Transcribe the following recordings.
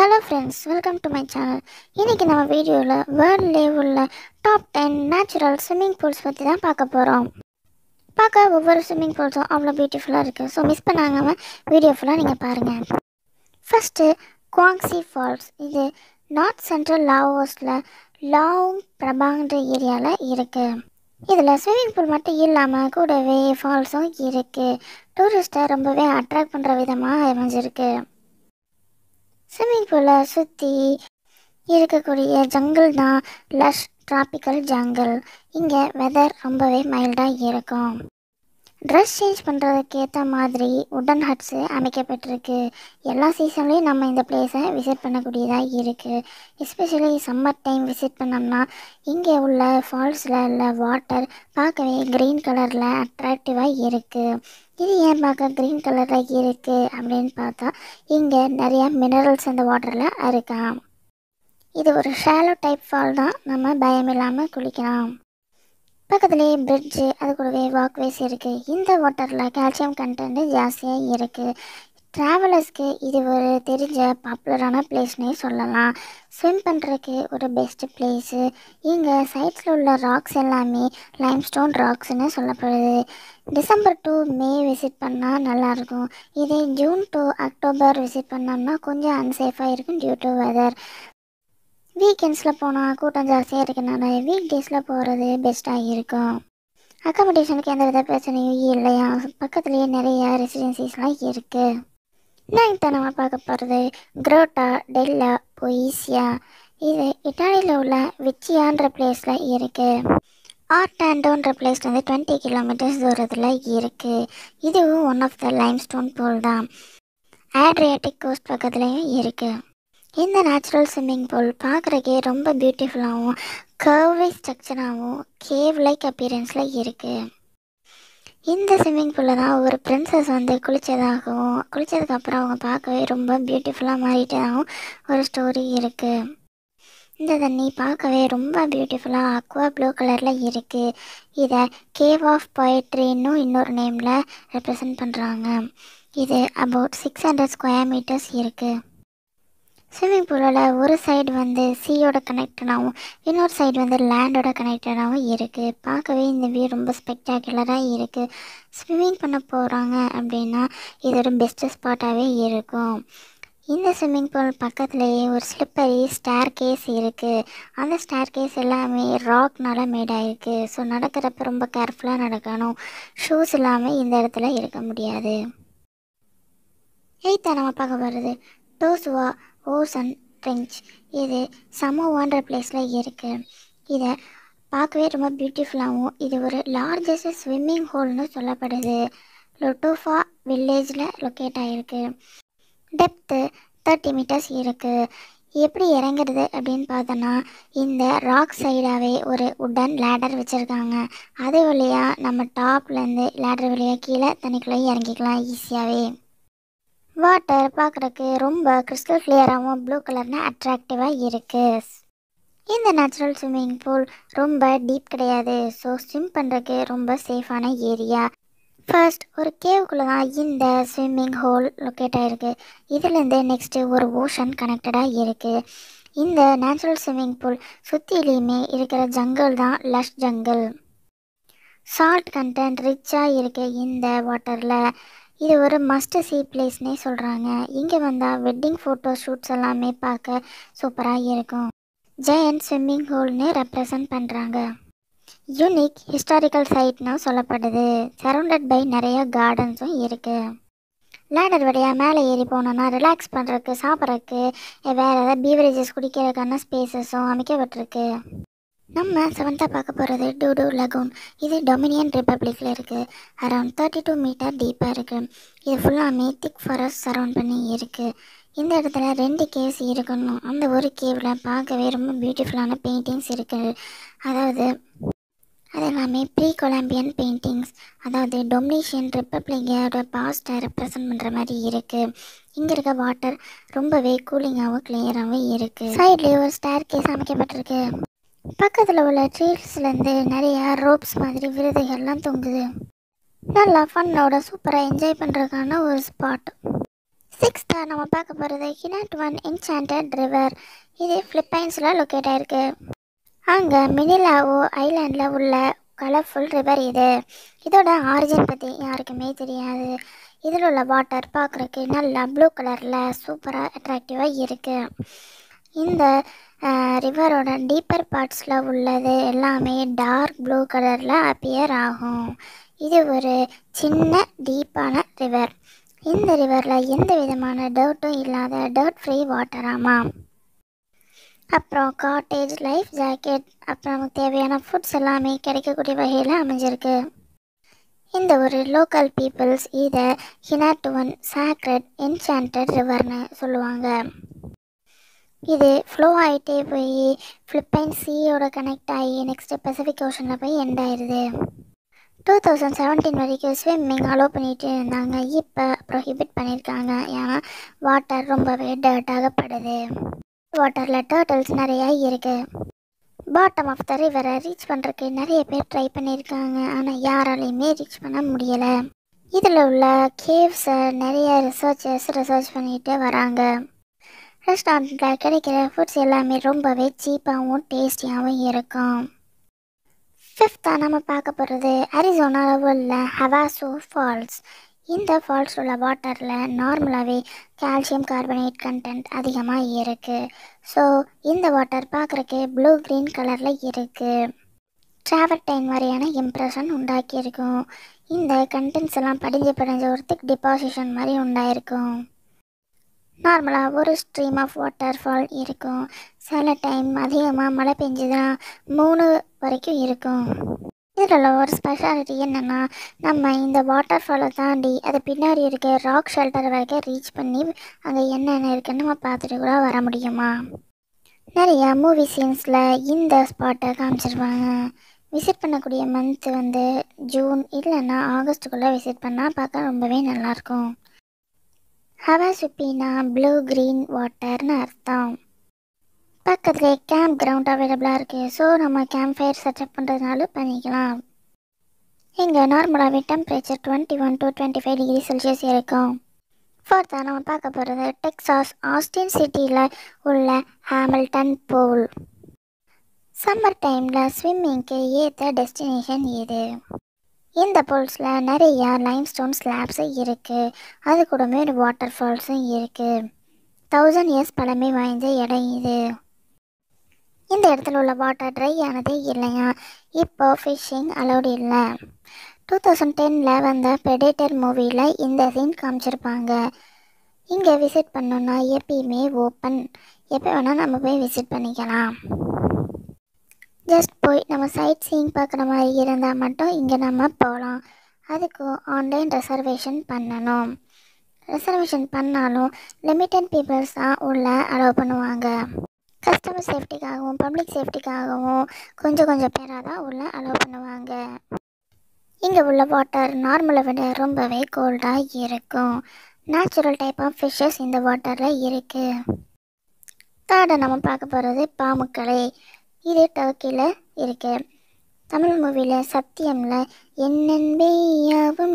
hello friends welcome to my channel இன்றைக்கி நம்ம வீடியோவில் வேர்ல்ட்லே உள்ள top ten natural swimming pools பற்றி தான் பார்க்க போகிறோம் பார்க்க ஒவ்வொரு ஸ்விம்மிங் பூல்ஸும் அவ்வளோ பியூட்டிஃபுல்லாக இருக்குது ஸோ மிஸ் பண்ணாமல் வீடியோ ஃபுல்லாக நீங்கள் பாருங்கள் ஃபஸ்ட்டு குவாங்ஸி ஃபால்ஸ் இது நார்த் சென்ட்ரல் லாவோஸில் லாங் பிரபாங்கிற ஏரியாவில் இருக்குது இதில் ஸ்விம்மிங் பூல் மட்டும் இல்லாமல் கூடவே ஃபால்ஸும் இருக்குது டூரிஸ்ட்டை ரொம்பவே அட்ராக்ட் பண்ணுற விதமாக அமைஞ்சிருக்கு ஸ்விம்மிங் பூலை சுற்றி இருக்கக்கூடிய ஜங்கிள் தான் லஷ் டிராபிக்கல் ஜங்கிள் இங்கே வெதர் ரொம்பவே மைல்டாக இருக்கும் ட்ரெஸ் சேஞ்ச் பண்ணுறதுக்கு ஏற்ற மாதிரி உடன் ஹட்ஸு அமைக்கப்பட்டிருக்கு எல்லா சீசன்லேயும் நம்ம இந்த பிளேஸை விசிட் பண்ணக்கூடியதாக இருக்குது எஸ்பெஷலி சம்மர் டைம் விசிட் பண்ணோம்னா இங்கே உள்ள ஃபால்ஸில் உள்ள வாட்டர் பார்க்கவே க்ரீன் கலரில் அட்ராக்டிவாக இருக்குது இது ஏன் பார்க்க க்ரீன் கலரில் இருக்குது அப்படின்னு பார்த்தா இங்கே நிறையா மினரல்ஸ் அந்த வாட்டரில் இருக்கான் இது ஒரு ஷாலோ டைப் ஃபால் தான் நம்ம பயம் இல்லாமல் குளிக்கலாம் பக்கத்துலேயே பிரிட்ஜு அது கூடவே வாக்வேஸ் இருக்குது இந்த வாட்டரில் கால்சியம் கண்டென்ட் ஜாஸ்தியாக இருக்குது ட்ராவலர்ஸ்க்கு இது ஒரு தெரிஞ்ச பாப்புலரான பிளேஸ்னே சொல்லலாம் ஸ்விம் பண்ணுறதுக்கு ஒரு பெஸ்ட்டு பிளேஸு இங்கே சைட்ஸில் உள்ள ராக்ஸ் எல்லாமே லைம்ஸ்டோன் ராக்ஸ்னு சொல்லப்படுது டிசம்பர் டு மே விசிட் பண்ணால் நல்லாயிருக்கும் இதே ஜூன் டு அக்டோபர் விசிட் பண்ணோம்னா கொஞ்சம் அன்சேஃபாக இருக்கும் டியூ டு வெதர் வீக்கெண்ட்ஸில் போனால் கூட்டம் ஜாஸ்தியாக இருக்கனால வீக் டேஸில் போகிறது பெஸ்ட்டாக இருக்கும் அக்காமடேஷனுக்கு எந்த வித பிரச்சனையும் இல்லையா பக்கத்துலேயே நிறையா ரெசிடென்சிஸ்லாம் இருக்குது நான் இப்போ நம்ம பார்க்க போகிறது க்ரோட்டா டெல்லா பொயிசியா இது இட்டாலியில் உள்ள விச்சியான்ற பிளேஸில் இருக்குது ஆர்ட் ஆர்டாண்டோன்ற பிளேஸ் வந்து டுவெண்ட்டி கிலோமீட்டர்ஸ் தூரத்தில் இருக்குது இதுவும் one of the limestone போல் தான் ஆட்ரியாட்டிக் கோஸ்ட் பக்கத்துலேயும் இருக்குது இந்த நேச்சுரல் ஸ்விம்மிங் பூல் பார்க்குறக்கே ரொம்ப பியூட்டிஃபுல்லாகவும் கர்வே ஸ்ட்ரக்சராகவும் கேவ் லைக் அப்பியரன்ஸில் இருக்குது இந்த ஸ்விம்மிங் பூலில் தான் ஒரு பிரின்சஸ் வந்து குளித்ததாகவும் குளித்ததுக்கப்புறம் அவங்க பார்க்கவே ரொம்ப பியூட்டிஃபுல்லாக மாறிட்டதாகவும் ஒரு ஸ்டோரி இருக்குது இந்த தண்ணி பார்க்கவே ரொம்ப பியூட்டிஃபுல்லாக அக்வா ப்ளூ கலரில் இருக்குது இதை கேவ் ஆஃப் பொயட்ரின்னு இன்னொரு நேமில் ரெப்ரசன்ட் பண்ணுறாங்க இது about six hundred square metres இருக்குது ஸ்விம்மிங் பூலில் ஒரு சைடு வந்து சீயோட கனெக்டடாகவும் இன்னொரு சைடு வந்து லேண்டோட கனெக்டடாகவும் இருக்குது பார்க்கவே இந்த வியூ ரொம்ப ஸ்பெக்டாகுலராக இருக்குது ஸ்விம்மிங் பண்ண போகிறாங்க அப்படின்னா இதோட பெஸ்ட்டு ஸ்பாட்டாகவே இருக்கும் இந்த ஸ்விம்மிங் பூல் பக்கத்துலேயே ஒரு ஸ்லிப்பரி ஸ்டேர் கேஸ் இருக்குது அந்த ஸ்டேர் கேஸ் எல்லாமே ராக்னால் மேட் ஆகிருக்கு ஸோ நடக்கிறப்ப ரொம்ப கேர்ஃபுல்லாக நடக்கணும் ஷூஸ் இல்லாமல் இந்த இடத்துல இருக்க முடியாது எயித்தா நம்ம பார்க்க வருது டோசுவா ஓசன் ட்ரெஞ்ச் இது வாண்டர் பிளேஸில் இருக்குது இதை பார்க்கவே ரொம்ப பியூட்டிஃபுல்லாகவும் இது ஒரு லார்ஜஸ்ட் ஸ்விம்மிங் ஹோல்னு சொல்லப்படுது லொட்டோஃபா வில்லேஜில் லொக்கேட் ஆகிருக்கு டெப்த்து தேர்ட்டி மீட்டர்ஸ் இருக்குது எப்படி இறங்குறது அப்படின்னு பார்த்தோன்னா இந்த ராக் சைடாகவே ஒரு உடன் லேடர் வச்சுருக்காங்க அது வழியாக நம்ம டாப்லேருந்து லேடர் வழியாக கீழே தனிக்குள்ளே இறங்கிக்கலாம் ஈஸியாகவே வாட்டர் பார்க்குறக்கு ரொம்ப கிறிஸ்டல் கிளியராகவும் ப்ளூ கலர்னு அட்ராக்டிவாக இருக்குது இந்த நேச்சுரல் ஸ்விம்மிங் பூல் ரொம்ப டீப் கிடையாது ஸோ ஸ்விம் பண்ணுறதுக்கு ரொம்ப சேஃபான ஏரியா ஃபர்ஸ்ட் ஒரு கேவுக்குள்ளே தான் இந்த ஸ்விம்மிங் ஹோல் லொக்கேட் ஆகிருக்கு இதுலேருந்து நெக்ஸ்ட்டு ஒரு ஓஷன் கனெக்டடாக இருக்குது இந்த நேச்சுரல் ஸ்விம்மிங் பூல் சுற்றிலையுமே இருக்கிற ஜங்கல் தான் லஷ் ஜங்கல் சால்ட் கண்டென்ட் ரிச்சாக இருக்குது இந்த வாட்டரில் இது ஒரு மஸ்ட் சி பிளேஸ்னே சொல்கிறாங்க இங்கே வந்தால் வெட்டிங் ஃபோட்டோ ஷூட்ஸ் எல்லாமே பார்க்க சூப்பராக இருக்கும் ஜெயன் ஸ்விம்மிங் ஹோல்னு ரெப்ரசன்ட் பண்ணுறாங்க யூனிக் ஹிஸ்டாரிக்கல் சைட்னும் சொல்லப்படுது சரௌண்டட் பை நிறைய கார்டன்ஸும் இருக்குது லேடர் வழியாக மேலே ஏறி போனோம்னா ரிலாக்ஸ் பண்ணுறதுக்கு சாப்பிட்றதுக்கு வேறு ஏதாவது பீவரேஜஸ் குடிக்கிறதுக்கான ஸ்பேசஸும் அமைக்கப்பட்டிருக்கு நம்ம செவன்த்தாக பார்க்க போகிறது டூடு லகூன் இது டொமினியன் ரிப்பப்ளிக்கில் இருக்குது அரௌண்ட் தேர்ட்டி டூ மீட்டர் டீப்பாக இருக்குது இது ஃபுல்லாக திக் ஃபாரஸ்ட் சரவுண்ட் பண்ணி இருக்குது இந்த இடத்துல ரெண்டு கேவ்ஸ் இருக்கணும் அந்த ஒரு கேவில் பார்க்கவே ரொம்ப பியூட்டிஃபுல்லான பெயிண்டிங்ஸ் இருக்குது அதாவது அது எல்லாமே ப்ரீ கொலம்பியன் பெயிண்டிங்ஸ் அதாவது டொமினிஷியன் ரிப்பப்ளிக்கோட பாஸ்ட்டை ரெப்ரசன்ட் பண்ணுற மாதிரி இருக்குது இங்கே இருக்க வாட்டர் ரொம்பவே கூலிங்காகவும் கிளியராகவும் இருக்குது சைட்லேயே ஒரு ஸ்டேர் கேஸ் அமைக்கப்பட்டிருக்கு பக்கத்தில் உள்ள ட்ரீஸ்லேருந்து நிறைய ரோப்ஸ் மாதிரி விருதுகள்லாம் தொங்குது நல்லா ஃபன்னோட சூப்பராக என்ஜாய் பண்ணுறதுக்கான ஒரு ஸ்பாட் சிக்ஸ்த்தாக நம்ம பார்க்க போகிறது கினாட் ஒன் என்சாண்டட் ரிவர் இது ஃபிலிப்பைன்ஸில் லொக்கேட் ஆகிருக்கு அங்கே மினிலாவோ ஐலாண்டில் உள்ள கலர்ஃபுல் ரிவர் இது இதோட ஆரிஜின் பற்றி யாருக்குமே தெரியாது இதில் உள்ள வாட்டர் பார்க்குறக்கு நல்லா ப்ளூ கலரில் சூப்பராக அட்ராக்டிவாக இருக்குது இந்த ரிவரோட டீப்பர் பார்ட்ஸில் உள்ளது எல்லாமே டார்க் ப்ளூ கலரில் அப்பியர் ஆகும் இது ஒரு சின்ன டீப்பான ரிவர் இந்த ரிவரில் எந்த விதமான டவுட்டும் இல்லாத டவுட் ஃப்ரீ வாட்டராமா அப்புறம் காட்டேஜ் லைஃப் ஜாக்கெட் அப்புறம் நமக்கு தேவையான ஃபுட்ஸ் எல்லாமே கிடைக்கக்கூடிய வகையில் அமைஞ்சிருக்கு இந்த ஒரு லோக்கல் பீப்புள்ஸ் இதை ஹினாட்டுவன் சாக்ரெட் என்சான்ட் ரிவர்னு சொல்லுவாங்க இது ஃப்ளோ ஆகிட்டே போய் ஃபிலிப்பைன் சியோட கனெக்ட் ஆகி நெக்ஸ்ட்டு பெசிஃபிக் ஓஷனில் போய் எண்ட் ஆயிடுது டூ தௌசண்ட் செவன்டீன் வரைக்கும் ஸ்விம்மிங் அலோவ் பண்ணிகிட்டே இருந்தாங்க இப்போ ப்ரொஹிபிட் பண்ணியிருக்காங்க ஏன்னா வாட்டர் ரொம்பவே டர்ட்டாகப்படுது வாட்டரில் டேர்ட்டில்ஸ் நிறையா இருக்குது பாட்டம் ஆஃப் த ரிவரை ரீச் பண்ணுறதுக்கு நிறைய பேர் ட்ரை பண்ணியிருக்காங்க ஆனால் யாராலையுமே ரீச் பண்ண முடியலை இதில் உள்ள கேவ்ஸை நிறைய ரிசர்ச்சர்ஸ் ரிசர்ச் பண்ணிகிட்டே வராங்க ரெஸ்டாரண்ட்டில் கிடைக்கிற ஃபுட்ஸ் எல்லாமே ரொம்பவே சீப்பாகவும் டேஸ்டியாகவும் இருக்கும் ஃபிஃப்த்தாக நம்ம பார்க்க போகிறது அரிசோனாவில் உள்ள ஹவாசோ ஃபால்ஸ் இந்த ஃபால்ஸ் உள்ள வாட்டரில் நார்மலாகவே கால்சியம் கார்பனேட் கண்டென்ட் அதிகமாக இருக்குது ஸோ இந்த வாட்டர் பார்க்குறக்கு ப்ளூ க்ரீன் கலரில் இருக்குது ட்ராவல் டைம் மாதிரியான இம்ப்ரெஷன் உண்டாக்கியிருக்கும் இந்த கண்டென்ட்ஸ் எல்லாம் படிஞ்சு படிஞ்ச ஒரு திக் டிபாசிஷன் மாதிரி உண்டாயிருக்கும் நார்மலாக ஒரு ஸ்ட்ரீம் ஆஃப் வாட்டர் ஃபால் இருக்கும் சில டைம் அதிகமாக மழை பெஞ்சுதுன்னா மூணு வரைக்கும் இருக்கும் இதில் ஒரு ஸ்பெஷாலிட்டி என்னென்னா நம்ம இந்த வாட்டர் ஃபாலை தாண்டி அது பின்னாடி இருக்க ராக் ஷெல்டர் வரைக்கும் ரீச் பண்ணி அங்கே என்னென்ன இருக்குன்னு நம்ம பார்த்துட்டு கூட வர முடியுமா நிறையா மூவி சீன்ஸில் இந்த ஸ்பாட்டை காமிச்சிருவாங்க விசிட் பண்ணக்கூடிய மந்த் வந்து ஜூன் இல்லைன்னா ஆகஸ்ட்டுக்குள்ளே விசிட் பண்ணால் பார்க்க ரொம்பவே நல்லாயிருக்கும் ஹவாசுப்பினா ப்ளூ க்ரீன் வாட்டர்னு அர்த்தம் பக்கத்துலேயே கேம்ப் கிரவுண்ட் அவைலபிளாக இருக்குது ஸோ நம்ம கேம்ப் ஃபயர் செட்டப் பண்ணுறதுனாலும் பண்ணிக்கலாம் இங்கே நார்மலாகவே temperature twenty one to twenty five degree Celsius இருக்கும் ஃபோர்த்தாக நம்ம பார்க்க போகிறது டெக்ஸாஸ் ஆஸ்டின் சிட்டியில் உள்ள ஹாமில்டன் போல் சம்மர் டைமில் ஸ்விம்மிங்க்கு ஏற்ற டெஸ்டினேஷன் இது இந்த போல்ஸில் நிறைய லைம் ஸ்டோன் ஸ்லாப்ஸும் இருக்குது அது கூடமே ஒரு வாட்டர் ஃபால்ஸும் இருக்குது தௌசண்ட் இயர்ஸ் பழமை வாய்ந்த இடம் இது இந்த இடத்துல உள்ள வாட்டர் ட்ரை ஆனதே இல்லையா இப்போ ஃபிஷ்ஷிங் அலௌடு இல்லை டூ தௌசண்ட் டெனில் வந்த பெடேட்டர் மூவியில் இந்த சீன் காமிச்சிருப்பாங்க இங்கே விசிட் பண்ணோன்னா எப்பயுமே ஓப்பன் எப்போ வேணால் நம்ம போய் விசிட் பண்ணிக்கலாம் ஜஸ்ட் போய் நம்ம சைட் சீன் பார்க்குற மாதிரி இருந்தால் மட்டும் இங்கே நம்ம போகலாம் அதுக்கு ஆன்லைன் ரிசர்வேஷன் பண்ணணும் ரிசர்வேஷன் பண்ணாலும் லிமிட்டட் பீப்புள்ஸ் தான் உள்ளே அலோவ் பண்ணுவாங்க கஸ்டமர் சேஃப்டிக்காகவும் பப்ளிக் சேஃப்டிக்காகவும் கொஞ்சம் கொஞ்சம் பேராக தான் உள்ளே அலோவ் பண்ணுவாங்க இங்கே உள்ள வாட்டர் நார்மலை விட ரொம்பவே கோல்டாக இருக்கும் நேச்சுரல் டைப் ஆஃப் ஃபிஷ்ஷஸ் இந்த வாட்டரில் இருக்குது தேர்டை நம்ம பார்க்க போகிறது பாமுக்களை இது டர்க்கியில் இருக்குது தமிழ் மூவியில் சத்தியமில் என்னென்பே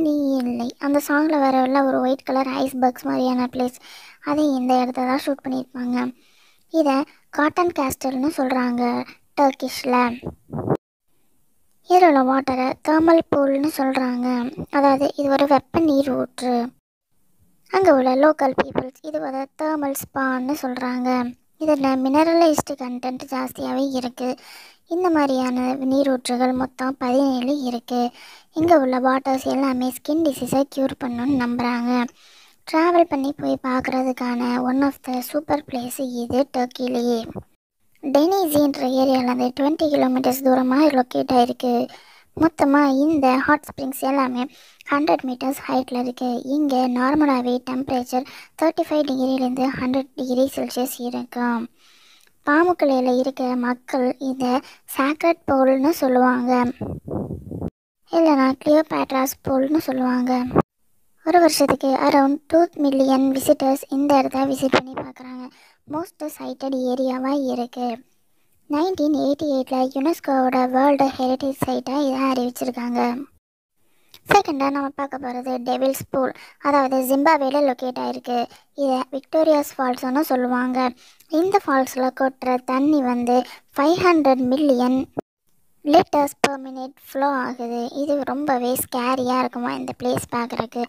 நீ இல்லை அந்த சாங்கில் வர உள்ள ஒரு ஒயிட் கலர் ஐஸ் பக்ஸ் மாதிரியான பிளேஸ் அதை இந்த இடத்த தான் ஷூட் பண்ணியிருப்பாங்க இதை காட்டன் கேஸ்டல்னு சொல்கிறாங்க டர்க்கிஷில் இதில் உள்ள வாட்டரை தேர்மல் பூல்னு சொல்கிறாங்க அதாவது இது ஒரு வெப்ப நீர் ஊற்று அங்கே உள்ள லோக்கல் பீப்புள்ஸ் இது ஒரு தேர்மல் ஸ்பான்னு சொல்கிறாங்க இதில் மினரலைஸ்டு கண்டென்ட் ஜாஸ்தியாகவே இருக்குது இந்த மாதிரியான நீரூற்றுகள் மொத்தம் பதினேழு இருக்குது இங்கே உள்ள வாட்டர்ஸ் எல்லாமே ஸ்கின் டிசீஸை க்யூர் பண்ணணும்னு நம்புகிறாங்க ட்ராவல் பண்ணி போய் பார்க்குறதுக்கான one of the super place இது டர்க்கிலேயே டெனிசின்ற ஏரியாவில் அந்த டுவெண்ட்டி கிலோமீட்டர்ஸ் தூரமாக லொக்கேட் ஆகிருக்கு மொத்தமாக இந்த ஹாட் ஸ்ப்ரிங்ஸ் எல்லாமே ஹண்ட்ரட் மீட்டர்ஸ் ஹைட்டில் இருக்குது இங்கே நார்மலாகவே டெம்பரேச்சர் தேர்ட்டி ஃபைவ் டிகிரிலேருந்து ஹண்ட்ரட் டிகிரி செல்சியஸ் இருக்கும் பாமுக்கலையில் இருக்கிற மக்கள் இதை சாக்ரட் போல்னு சொல்லுவாங்க இல்லைனா கிளியோபேட்ராஸ் போல்னு சொல்லுவாங்க ஒரு வருஷத்துக்கு அரவுண்ட் டூ மில்லியன் விசிட்டர்ஸ் இந்த இடத்த விசிட் பண்ணி பார்க்குறாங்க மோஸ்ட் சைட்டட் ஏரியாவாக இருக்குது நைன்டீன் எயிட்டி எயிட்டில் யுனெஸ்கோவோட வேர்ல்டு ஹெரிட்டேஜ் சைட்டாக இதை அறிவிச்சிருக்காங்க செகண்டாக நம்ம பார்க்க போகிறது டெவில்ஸ் பூல் அதாவது ஜிம்பாவேல லொக்கேட் ஆகிருக்கு இதை விக்டோரியாஸ் ஃபால்ஸ்னு சொல்லுவாங்க இந்த ஃபால்ஸில் கொட்டுற தண்ணி வந்து five hundred million litres per minute flow ஆகுது இது ரொம்பவே ஸ்கேரியாக இருக்குமா இந்த பிளேஸ் பார்க்குறக்கு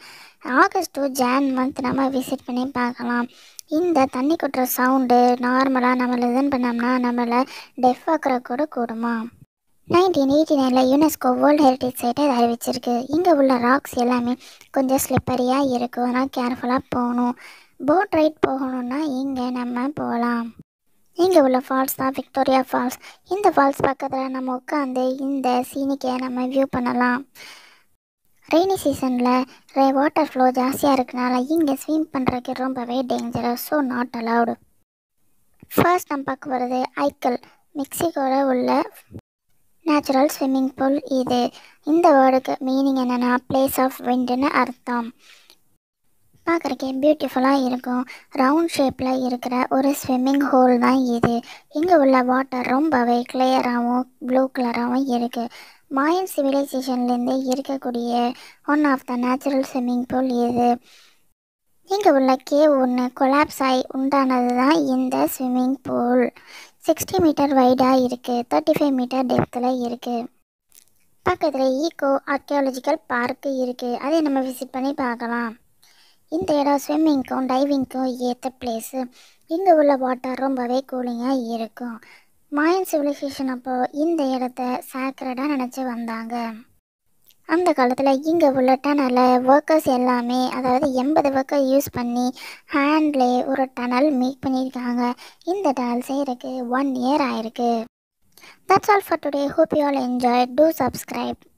ஆகஸ்ட் டூ ஜான் மந்த் நம்ம விசிட் பண்ணி பார்க்கலாம் இந்த தண்ணி கொட்டுற சவுண்டு நார்மலாக நம்மளை லிசன் பண்ணோம்னா நம்மளை டெஃப் ஆக்கிற கூட கூடுமா நைன்டீன் எயிட்டி நைனில் யுனெஸ்கோ வேர்ல்டு ஹெரிட்டேஜ் சைட்டை அது அறிவிச்சிருக்கு இங்கே உள்ள ராக்ஸ் எல்லாமே கொஞ்சம் ஸ்லிப்பரியாக இருக்கும் அதனால் கேர்ஃபுல்லாக போகணும் போட் ரைட் போகணுன்னா இங்கே நம்ம போகலாம் இங்கே உள்ள ஃபால்ஸ் தான் விக்டோரியா ஃபால்ஸ் இந்த ஃபால்ஸ் பக்கத்தில் நம்ம உட்காந்து இந்த சீனிக்கை நம்ம வியூ பண்ணலாம் ரெய்னி சீசனில் வாட்டர் ஃப்ளோ ஜாஸ்தியாக இருக்கனால இங்கே ஸ்விம் பண்ணுறதுக்கு ரொம்பவே dangerous so not allowed first நம்ம பார்க்க போகிறது ஐக்கல் மெக்சிகோவில் உள்ள நேச்சுரல் ஸ்விம்மிங் பூல் இது இந்த வேர்டுக்கு மீனிங் என்னென்னா பிளேஸ் ஆஃப் விண்டுன்னு அர்த்தம் பார்க்குறக்கே பியூட்டிஃபுல்லாக இருக்கும் ரவுண்ட் ஷேப்பில் இருக்கிற ஒரு ஸ்விம்மிங் ஹோல் தான் இது இங்கே உள்ள வாட்டர் ரொம்பவே கிளியராகவும் ப்ளூ கலராகவும் இருக்குது மாயன் சிவிலைசேஷன்லேருந்து இருக்கக்கூடிய one of the natural swimming pool இது இங்கே உள்ள கே ஒன்று கொலாப்ஸ் ஆகி உண்டானது தான் இந்த ஸ்விம்மிங் பூல் சிக்ஸ்டி மீட்டர் வைடாக இருக்குது தேர்ட்டி ஃபைவ் மீட்டர் டெப்த்தில் இருக்குது பக்கத்தில் ஈகோ ஆர்கியாலஜிக்கல் பார்க்கு இருக்குது அதை நம்ம விசிட் பண்ணி பார்க்கலாம் இந்த இடம் ஸ்விம்மிங்க்கும் டைவிங்க்கும் ஏற்ற பிளேஸு இங்கே உள்ள வாட்டர் ரொம்பவே கூலிங்காக இருக்கும் மாயன் சிவிலைசேஷன் அப்போது இந்த இடத்த சாக்ரடாக நினச்சி வந்தாங்க அந்த காலத்தில் இங்கே உள்ள டனலை ஒர்க்கர்ஸ் எல்லாமே அதாவது எண்பது ஒர்க்கர் யூஸ் பண்ணி ஹேண்டில் ஒரு டனல் மேக் பண்ணியிருக்காங்க இந்த டனல் செய்கிறதுக்கு ஒன் இயர் ஆயிருக்கு that's all for today hope you all enjoy do subscribe